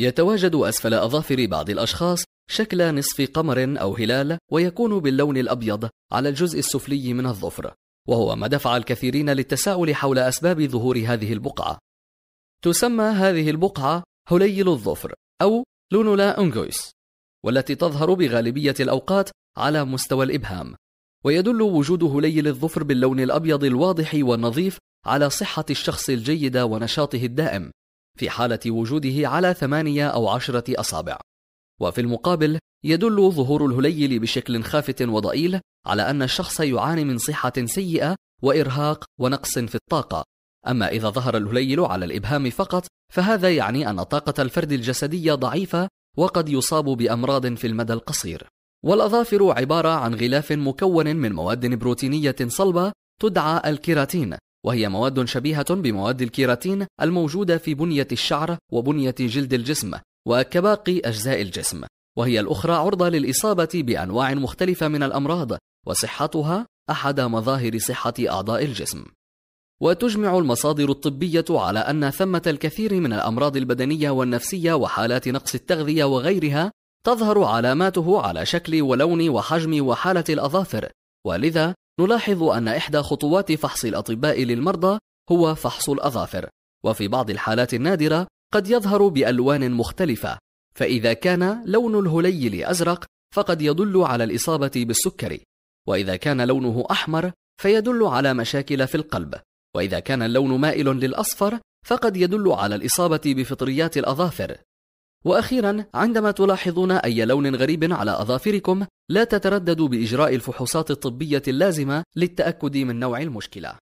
يتواجد أسفل أظافر بعض الأشخاص شكل نصف قمر أو هلال ويكون باللون الأبيض على الجزء السفلي من الظفر وهو ما دفع الكثيرين للتساؤل حول أسباب ظهور هذه البقعة تسمى هذه البقعة هليل الظفر أو لونولا أنجويس والتي تظهر بغالبية الأوقات على مستوى الإبهام ويدل وجود هليل الظفر باللون الأبيض الواضح والنظيف على صحة الشخص الجيدة ونشاطه الدائم في حالة وجوده على ثمانية أو عشرة أصابع وفي المقابل يدل ظهور الهليل بشكل خافت وضئيل على أن الشخص يعاني من صحة سيئة وإرهاق ونقص في الطاقة أما إذا ظهر الهليل على الإبهام فقط فهذا يعني أن طاقة الفرد الجسدية ضعيفة وقد يصاب بأمراض في المدى القصير والأظافر عبارة عن غلاف مكون من مواد بروتينية صلبة تدعى الكيراتين وهي مواد شبيهة بمواد الكيراتين الموجودة في بنية الشعر وبنية جلد الجسم وكباقي أجزاء الجسم وهي الأخرى عرضة للإصابة بأنواع مختلفة من الأمراض وصحتها أحد مظاهر صحة أعضاء الجسم وتجمع المصادر الطبية على أن ثمة الكثير من الأمراض البدنية والنفسية وحالات نقص التغذية وغيرها تظهر علاماته على شكل ولون وحجم وحالة الأظافر ولذا نلاحظ أن إحدى خطوات فحص الأطباء للمرضى هو فحص الأظافر وفي بعض الحالات النادرة قد يظهر بألوان مختلفة فإذا كان لون الهليل أزرق فقد يدل على الإصابة بالسكري وإذا كان لونه أحمر فيدل على مشاكل في القلب وإذا كان اللون مائل للأصفر فقد يدل على الإصابة بفطريات الأظافر وأخيرا عندما تلاحظون أي لون غريب على أظافركم لا تترددوا بإجراء الفحوصات الطبية اللازمة للتأكد من نوع المشكلة